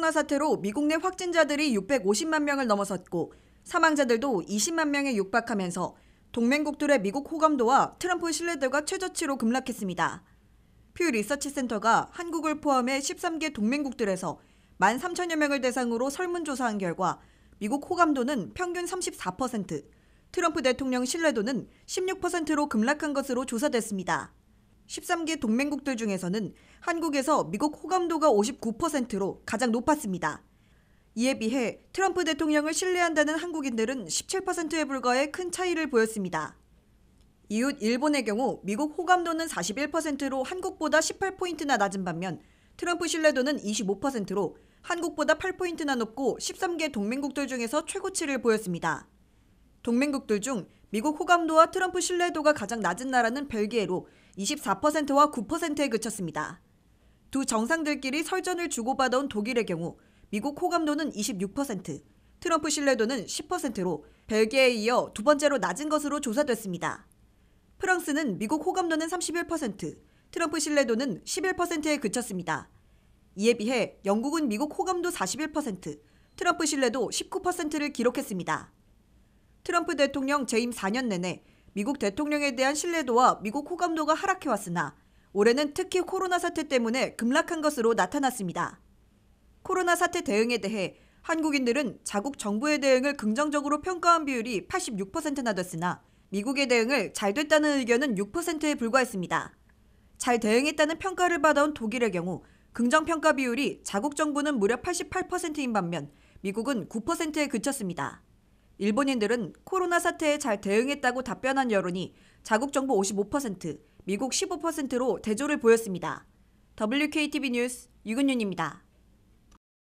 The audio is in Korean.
코로나 사태로 미국 내 확진자들이 650만 명을 넘어섰고 사망자들도 20만 명에 육박하면서 동맹국들의 미국 호감도와 트럼프 신뢰도가 최저치로 급락했습니다. 퓨 리서치 센터가 한국을 포함해 13개 동맹국들에서 1만 3천여 명을 대상으로 설문조사한 결과 미국 호감도는 평균 34%, 트럼프 대통령 신뢰도는 16%로 급락한 것으로 조사됐습니다. 13개 동맹국들 중에서는 한국에서 미국 호감도가 59%로 가장 높았습니다. 이에 비해 트럼프 대통령을 신뢰한다는 한국인들은 17%에 불과해 큰 차이를 보였습니다. 이웃 일본의 경우 미국 호감도는 41%로 한국보다 18포인트나 낮은 반면 트럼프 신뢰도는 25%로 한국보다 8포인트나 높고 13개 동맹국들 중에서 최고치를 보였습니다. 동맹국들 중 미국 호감도와 트럼프 신뢰도가 가장 낮은 나라는 벨기에로 24%와 9%에 그쳤습니다. 두 정상들끼리 설전을 주고받아온 독일의 경우 미국 호감도는 26%, 트럼프 신뢰도는 10%로 벨기에에 이어 두 번째로 낮은 것으로 조사됐습니다. 프랑스는 미국 호감도는 31%, 트럼프 신뢰도는 11%에 그쳤습니다. 이에 비해 영국은 미국 호감도 41%, 트럼프 신뢰도 19%를 기록했습니다. 트럼프 대통령 재임 4년 내내 미국 대통령에 대한 신뢰도와 미국 호감도가 하락해왔으나 올해는 특히 코로나 사태 때문에 급락한 것으로 나타났습니다. 코로나 사태 대응에 대해 한국인들은 자국 정부의 대응을 긍정적으로 평가한 비율이 86%나 됐으나 미국의 대응을 잘 됐다는 의견은 6%에 불과했습니다. 잘 대응했다는 평가를 받아온 독일의 경우 긍정평가 비율이 자국 정부는 무려 88%인 반면 미국은 9%에 그쳤습니다. 일본인들은 코로나 사태에 잘 대응했다고 답변한 여론이 자국 정부 55%, 미국 15%로 대조를 보였습니다. WKTV 뉴스 유근윤입니다.